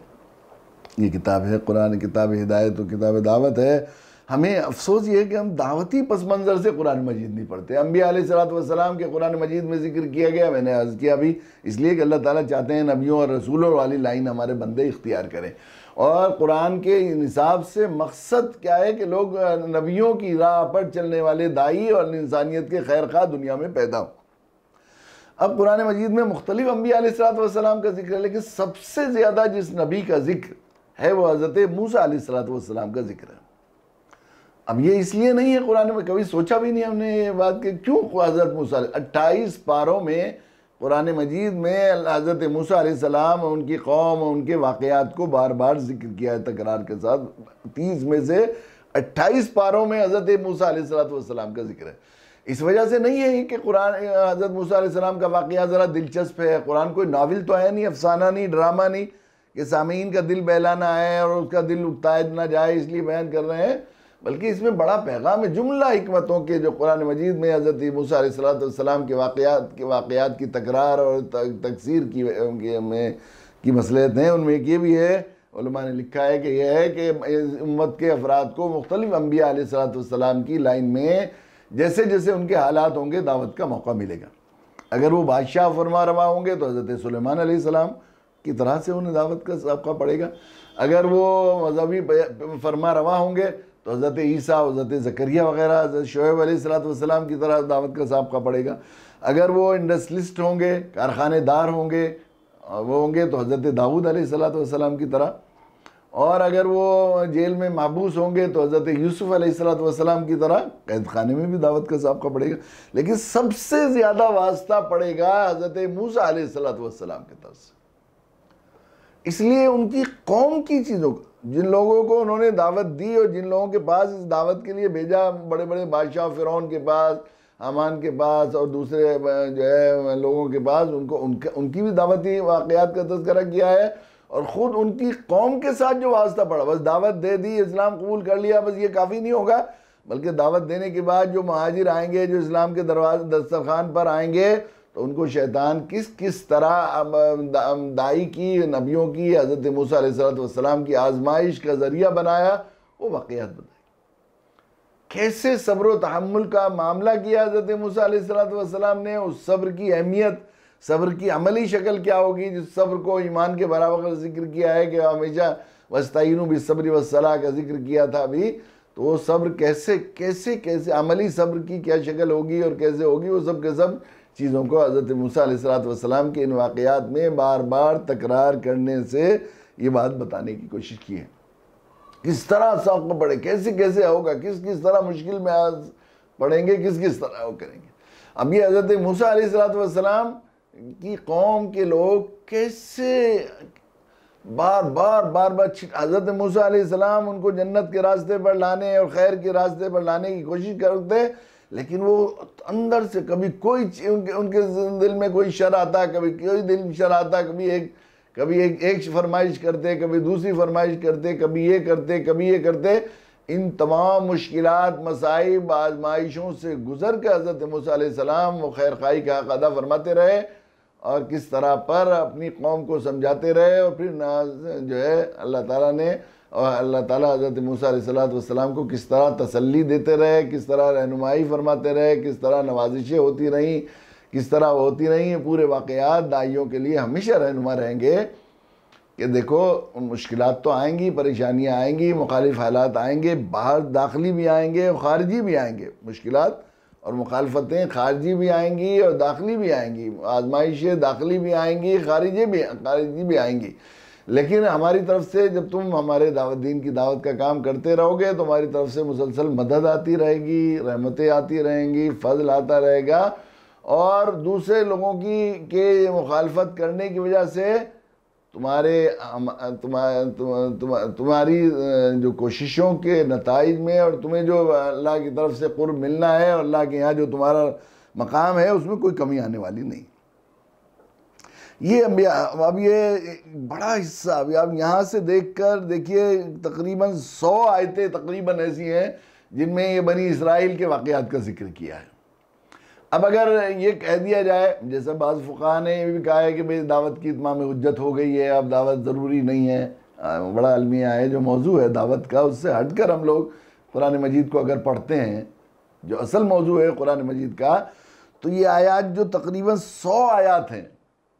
ये किताब है कुरान किताब हिदायत और किताब दावत है हमें अफसोस ये है कि हम दावती पस मंज़र से कुरान मजीद नहीं पढ़ते अम्बिया सलाम के कुरान मजीद में जिक्र किया गया मैंने अर्ज़ किया अभी इसलिए कि अल्लाह ताला चाहते हैं नबियों और रसूलों वाली लाइन हमारे बंदे इख्तियार करें और कुरान के निसाब से मकसद क्या है कि लोग नबियों की राह पर चलने वाले दाई और इंसानियत के खैर खा दुनिया में पैदा हों अब कुरान मजीद में मुख्तलिफ अम्बिया सलाम का जिक्र है लेकिन सबसे ज़्यादा जिस नबी का जिक्र है वह हज़रत मूसा सलाम का जिक्र है अब ये इसलिए नहीं है कुरान में कभी सोचा भी नहीं हमने ये बात कि क्यों हज़रत मूसा अट्ठाईस पारों में कुरान मजीद में हज़रत मूसा सलाम और उनकी कौम और उनके वाक़ात को बार बार जिक्र किया है तकरार के साथ तीस में से अट्ठाईस पारों में हज़रत मूसा सलाम का जिक्र है इस वजह से नहीं है कि कुरान हज़रत मूसा सलाम का वाक़ ज़रा दिलचस्प है कुरान कोई नावल तो है नहीं अफसाना नहीं ड्रामा नहीं कि सामीन का दिल बहलाना है और उसका दिल उगता ना जाए इसलिए बयान कर रहे हैं बल्कि इसमें बड़ा पैगाम है जुमला हमतों के जो कुरान मजीद में हज़रत मूसलाम के वाक़ात के वाकयात की तकरार और तकसीर की में की मसलियत हैं उनमें एक ये भी है उलमा ने लिखा है कि यह है कि उम्मत के अफराद को मुख्तलिफ अम्बिया सलाम की लाइन में जैसे जैसे उनके हालात होंगे दावत का मौका मिलेगा अगर वो बादशाह फरमा रवा होंगे तो हज़रत सलेमान सलाम की तरह से उन्हें दावत का सबका पड़ेगा अगर वो मजहबी फरमा रवा होंगे तो हज़रत ईसा हज़रत ज़करिया वगैरह हज़रत शोब सलाम की तरह दावत का साहब का पड़ेगा अगर वो इंडस्ट्रिस्ट होंगे कारखानेदार होंगे वो होंगे तो हज़रत दाऊद सलाम की तरह और अगर वो जेल में महबूस होंगे तो हज़रत यूसुफ़ सलाम की तरह कैद खाने में भी दावत का साहब का पड़ेगा लेकिन सबसे ज़्यादा वास्ता पड़ेगा हज़रत मूसा सलाम की तरफ से इसलिए उनकी कौम की चीज़ों का जिन लोगों को उन्होंने दावत दी और जिन लोगों के पास इस दावत के लिए भेजा बड़े बड़े बादशाह फ़िरौन के पास अमान के पास और दूसरे जो है लोगों के पास उनको उनके उनकी भी दावती वाक़ात का तस्करा किया है और ख़ुद उनकी कौम के साथ जो वास्ता पड़ा बस दावत दे दी इस्लाम कबूल कर लिया बस ये काफ़ी नहीं होगा बल्कि दावत देने के बाद जो महाजिर आएंगे जो इस्लाम के दरवाजे दस्तरखान पर आएंगे तो उनको शैतान किस किस तरह दाई की नबियों की हज़रत मूसम की आजमाइश का ज़रिया बनाया वो वाक़ात बताए कैसे सब्र तहमुल का मामला किया हज़रत मूसम ने उस सब्र की अहमियत सब्र की अमली शक्ल क्या होगी जिस सब्र को ईमान के बराबर जिक्र किया है कि हमेशा वस्तिन भी सब्र वसला का जिक्र किया था अभी तो वो सब्र कैसे कैसे कैसे अमली सब्र की क्या शक्ल होगी और कैसे होगी वो सब के सब चीज़ों को हज़रत मूसलाम के इन वाक़ात में बार बार तकरार करने से ये बात बताने की कोशिश की है किस तरह सबको पड़े कैसे कैसे होगा किस किस तरह मुश्किल में आज पढ़ेंगे किस किस तरह वो करेंगे अब ये हज़रत मूसलाम की कौम के लोग कैसे बार बार बार बार हज़रत मूसा सलाम उनको जन्नत के रास्ते पर लाने और खैर के रास्ते पर लाने की कोशिश करते लेकिन वो अंदर से कभी कोई उनके उनके दिल में कोई शर आता है कभी कोई दिल शर आता है कभी एक कभी एक एक फरमाइश करते कभी दूसरी फरमाइश करते कभी ये करते कभी ये करते इन तमाम मुश्किल मसाइब आजमाइशों से गुजर के हज़रत मूसम व खैर खाई का अदा फरमाते रहे और किस तरह पर अपनी कौम को समझाते रहे और फिर ना जो है अल्लाह ताला ने और अल्लाह ताला हज़रत मूसा को किस तरह तसल्ली देते रहे किस तरह रहनुमाई फरमाते रहे किस तरह नवाजिशें होती रहीं किस तरह होती रहीं ये पूरे वाक़ात दाइयों के लिए हमेशा रहनुमा रहेंगे कि देखो मुश्किल तो आएँगी परेशानियाँ आएँगी मुखालिफ हालात आएँगे बाहर दाखिली भी आएँगे और ख़ारजी भी आएंगे मुश्किल और मुखालफतें खारजी भी आएँगी और दाखिली भी आएँगी आजमाइशें दाखिली भी आएँगी खारिजी भी खारिजी भी आएँगी लेकिन हमारी तरफ से जब तुम हमारे दावत दीन की दावत का काम करते रहोगे तो हमारी तरफ से मुसलसल मदद आती रहेगी रहमतें आती रहेंगी फजल आता रहेगा और दूसरे लोगों की के मुखालफत करने की वजह से तुम्हारे तुम्हारी तुम, तुम, जो कोशिशों के नतज में और तुम्हें जो अल्लाह की तरफ से पुर मिलना है और अल्लाह के यहाँ जो तुम्हारा मकाम है उसमें कोई कमी आने वाली नहीं ये अब ये बड़ा हिस्सा अभी आप यहाँ से देखकर देखिए तकरीबन सौ आयतें तकरीबन ऐसी हैं जिनमें ये बनी इसराइल के वाक़ात का जिक्र किया है अब अगर ये कह दिया जाए जैसे बाज़ फ़ुका ने भी कहा है कि भाई दावत की इतमाम उज्जत हो गई है अब दावत ज़रूरी नहीं है बड़ा अलमिया है जो मौजू है दावत का उससे हट कर हम लोग कुरान मजीद को अगर पढ़ते हैं जो असल मौजू है कुरान मजीद का तो ये आयात जो तकरीबन सौ आयात हैं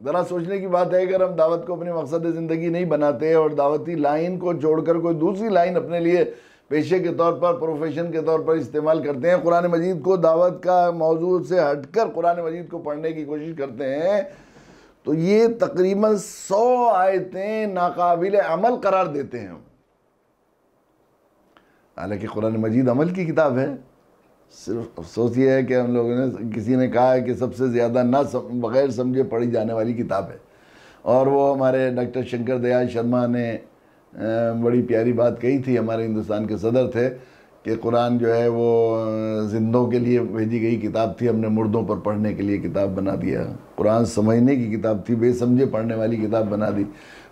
ज़रा सोचने की बात है अगर हम दावत को अपने मकसद ज़िंदगी नहीं बनाते और दावती लाइन को कर कोई दूसरी लाइन अपने लिए पेशे के तौर पर प्रोफेशन के तौर पर इस्तेमाल करते हैं कुरान मजीद को दावत का मौजूद से हटकर कुरान मजीद को पढ़ने की कोशिश करते हैं तो ये तकरीबन सौ आयतें नाकाबिल अमल करार देते हैं हालांकि कुरान मजीद अमल की किताब है सिर्फ अफसोस ये है कि हम लोगों ने किसी ने कहा है कि सबसे ज़्यादा ना सम, बग़ैर समझे पढ़ी जाने वाली किताब है और वो हमारे डॉक्टर शंकर दयाल शर्मा ने बड़ी प्यारी बात कही थी हमारे हिंदुस्तान के सदर थे कि कुरान जो है वो जिंदों के लिए भेजी गई किताब थी हमने मुर्दों पर पढ़ने के लिए किताब बना दिया कुरान समझने की किताब थी बेसमझे पढ़ने वाली किताब बना दी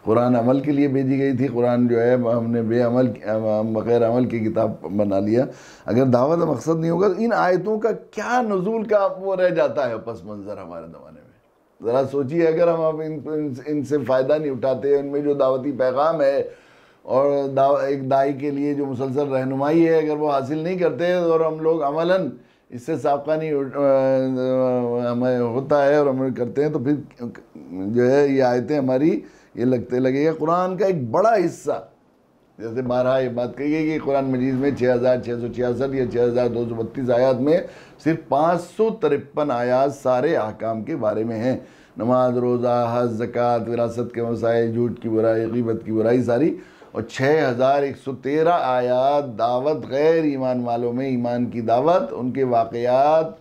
कुरान अमल के लिए भेजी गई थी कुरान जो है हमने बेअमल बग़ैर अमल की किताब बना लिया अगर दावत मकसद नहीं होगा तो इन आयतों का क्या नजूल का वो रह जाता है पस मंज़र हमारे ज़माने में ज़रा सोचिए अगर हम अब इन, इनसे इन फ़ायदा नहीं उठाते इनमें जो दावती पैगाम है और दा, एक दाई के लिए जो मुसलसल रहनुमाई है अगर वो हासिल नहीं करते और हम लोग अमलन इससे सबका नहीं हमें होता है और हम करते हैं तो फिर जो है ये आयतें हमारी ये लगते लगेगा कुरान का एक बड़ा हिस्सा जैसे बारह ये बात कही गई कि कुरान मजीद में छः हज़ार छः सौ छियासठ या छः हज़ार दो सौ बत्तीस आयात में सिर्फ पाँच सौ तिरपन आयात सारे अहकाम के बारे में हैं नमाज रोज़ा हज जक़ात विरासत के मसाइल झूठ की बुराई गीबत की बुराई सारी और 6113 आयात दावत गैर ईमान वालों में ईमान की दावत उनके वाकयात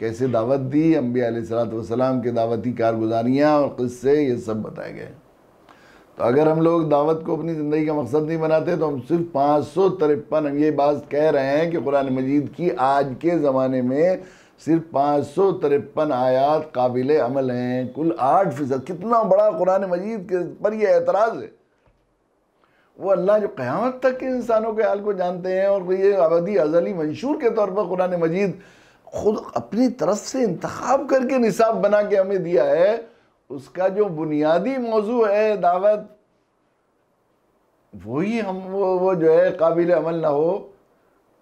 कैसे दावत दी अम्बिया सलाम के दावती कारगुजारियाँ और क़स्से ये सब बताए गए तो अगर हम लोग दावत को अपनी ज़िंदगी का मकसद नहीं बनाते तो हम सिर्फ पाँच सौ तिरपन हम ये बात कह रहे हैं कि कुरान मजीद की आज के ज़माने में सिर्फ पाँच सौ तिरपन आयात काबिल अमल हैं कुल आठ फ़ीसद कितना बड़ा कुरान मजीद के पर यह एतराज़ है वो अल्लाह जो क़्यामत तक के इंसानों के हाल को जानते हैं और ये अवधि अजली मंशूर के तौर पर कुरान मजीद खुद अपनी तरफ से इंतखब करके निसाब बना के हमें दिया है उसका जो बुनियादी मौजू है दावत वही हम वो वो जो है काबिल अमल ना हो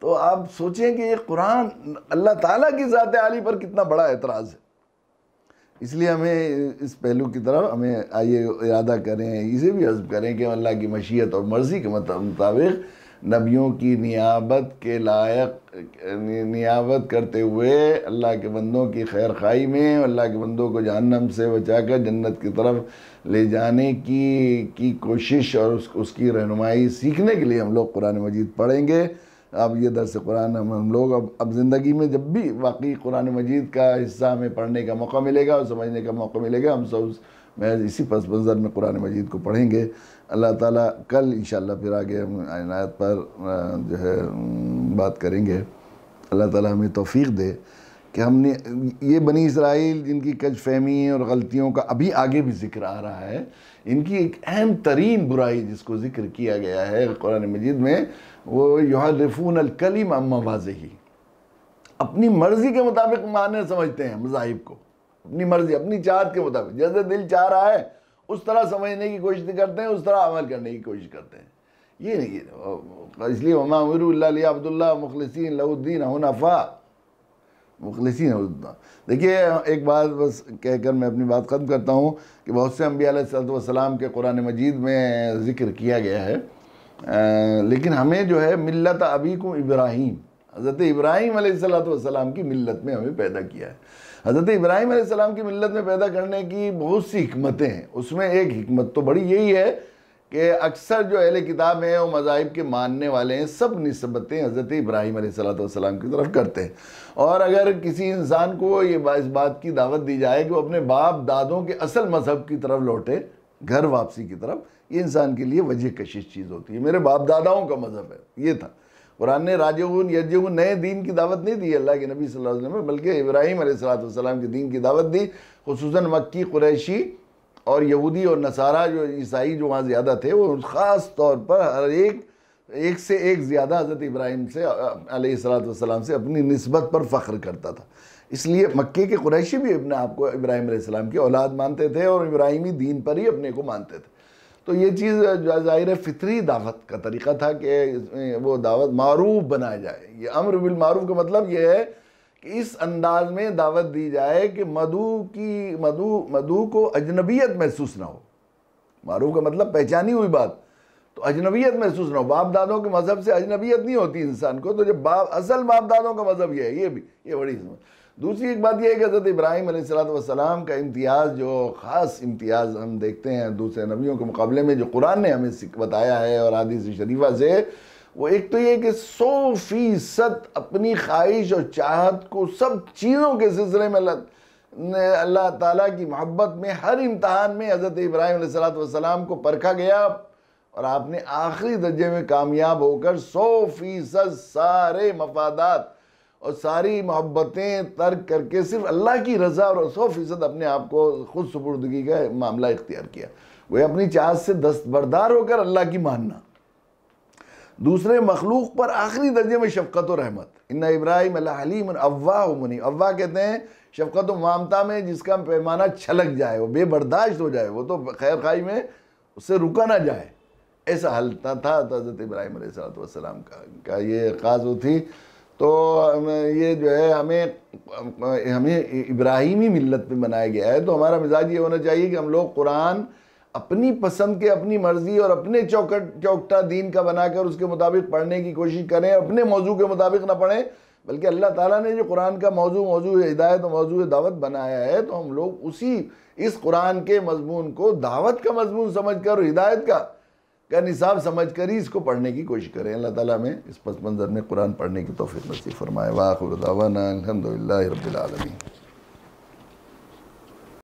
तो आप सोचें कि ये कुरान अल्लाह ताला की ज़ात आली पर कितना बड़ा एतराज़ है इसलिए हमें इस पहलू की तरफ हमें आइए इरादा करें इसे भी हजब करें कि अल्लाह की मशीयत और मर्ज़ी के मुताबिक नबियों की नियाबत के लायक नियाबत करते हुए अल्लाह के बंदों की खैर खाई में अल्लाह के बंदों को जहन्नम से बचाकर जन्नत की तरफ ले जाने की की कोशिश और उस, उसकी रहनुमाई सीखने के लिए हम लोग कुरान मजीद पढ़ेंगे अब ये दरस कुरान हम हम लोग अब अब ज़िंदगी में जब भी वाकई कुरान मजीद का हिस्सा हमें पढ़ने का मौका मिलेगा और समझने का मौका मिलेगा हम सब महज इसी पस मंज़र में कुरान मजीद को पढ़ेंगे अल्लाह ताला कल इन फिर आगे हम इनायत पर जो है बात करेंगे अल्लाह ताला हमें तौफीक दे कि हमने ये बनी इसराइल जिनकी कज फहमी और ग़लतियों का अभी आगे भी जिक्र आ रहा है इनकी एक अहम तरीन बुराई जिसको जिक्र किया गया है कुरान मजीद में वो यहारफून अलकलीम अम्मा वाजही अपनी मर्ज़ी के मुताबिक माने समझते हैं मजाहिब को अपनी मर्ज़ी अपनी चाहत के मुताबिक जैसे दिल चाह रहा है उस तरह समझने की कोशिश करते हैं उस तरह अमल करने की कोशिश करते हैं ये नहीं इसलिए ममा अमर अब्दुल्ला मुखलसिन लहुद्दीन हनफ़ा मुखलसिन उतना देखिए एक बात बस कहकर मैं अपनी बात ख़त्म करता हूँ कि बहुत से अम्बियालाम के कुरान मजीद में ज़िक्र किया गया है आ, लेकिन हमें जो है मिलत अबी को इब्राहिम हज़रत इब्राहिम सलाम की मिलत में हमें पैदा किया है हज़रत इब्राहिम सलाम की मिलत में पैदा करने की बहुत सी हमतें हैं उसमें एक हमत तो बड़ी यही है कि अक्सर जो अहल किताब हैं वो मज़ाहिब के मानने वाले हैं सब नस्बतें हज़रत इब्राहीम सलाम की तरफ करते हैं और अगर किसी इंसान को ये इस बात की दावत दी जाए कि वो अपने बाप दादों के असल मज़हब की तरफ लौटे घर वापसी की तरफ ये इंसान के लिए वजह कशिश चीज़ होती है मेरे बाप दादाओं का मज़हब है ये था कुरान ने राजगुन यजगुन नए दीन की दावत नहीं दी अल्लाह के नबी सल्लल्लाहु अलैहि वसल्लम बल्कि इब्राहिम सलाम के दीन की दावत दी खसूस मक्की कुरैशी और यहूदी और नसारा जो ईसाई जो वहाँ ज़्यादा थे वो ख़ास तौर पर हर एक एक से एक ज़्यादा हज़रत इब्राहिम से सलाम से अपनी नस्बत पर फ़ख्र करता था इसलिए मक्के के कुरैशी भी अपने आप को इब्राहिम सलाम की औलाद मानते थे और इब्राहिमी दीन पर ही अपने को मानते थे तो ये चीज़ ज़ाहिर फ़ितरी दावत का तरीका था कि वो दावत मारूफ बनाया जाए ये अमर बिलमारूफ का मतलब ये है इस अंदाज में दावत दी जाए कि मधु की मधु मधु को अजनबीयत महसूस ना हो मारू का मतलब पहचानी हुई बात तो अजनबीयत महसूस ना हो बाप दादों के मज़हब से अजनबीयत नहीं होती इंसान को तो जब बाप असल बाप दादों का मज़हब यह है ये भी ये बड़ी दूसरी एक बात यह है कि हज़रत इब्राहिम सलाम का इम्तियाज़ जो ख़ास इम्तियाज़ हम देखते हैं दूसरे नबियों के मुकाबले में जो कुरान ने हमें बताया है और आदिश शरीफा से वो एक तो ये कि सौ फीसद अपनी ख्वाहिश और चाहत को सब चीज़ों के सिलसिले में अल्लाह ताला की मोहब्बत में हर इम्तहान में हज़रत इब्राहिम सलाम को परखा गया और आपने आखिरी दर्जे में कामयाब होकर सौ फीसद सारे मफादात और सारी मोहब्बतें तर्क करके सिर्फ अल्लाह की रज़ा और सौ फीसद अपने आप को खुद सुपुर्दगी का मामला इख्तियार किया वह अपनी चाहत से दस्तबरदार होकर अल्लाह की मानना दूसरे मखलूक पर आखिरी दर्जे में शफकत और रहमत इन्ना इब्राहिम हलीम अव्वा मुनी अव्वा कहते हैं शफकत मामता में जिसका पैमाना छलक जाए वो बेबर्दाश्त हो जाए वो तो खैर खाई में उससे रुका ना जाए ऐसा हल था हज़रत इब्राहिम सलाम का, का ये ख़ास वो थी तो ये जो है हमें हमें इब्राहिमी मिलत में बनाया गया है तो हमारा मिजाज ये होना चाहिए कि हम लोग कुरान अपनी पसंद के अपनी मर्जी और अपने चौकट चौकटा दीन का बनाकर उसके मुताबिक पढ़ने की कोशिश करें अपने मौजू के मुताबिक ना पढ़ें बल्कि अल्लाह ताला ने जो कुरान का मौजू मौजू हिदायत और मौजू दावत बनाया है तो हम लोग उसी इस कुरान के मजमून को दावत का मजमून समझ कर और हिदायत का का निसाब समझ कर ही इसको पढ़ने की कोशिश करें अल्लाह ताला में इस पस मंज़र में कुरान पढ़ने की तोफ़ी नसीब फरमाए वाखुरदावाना अलहमदिल्ला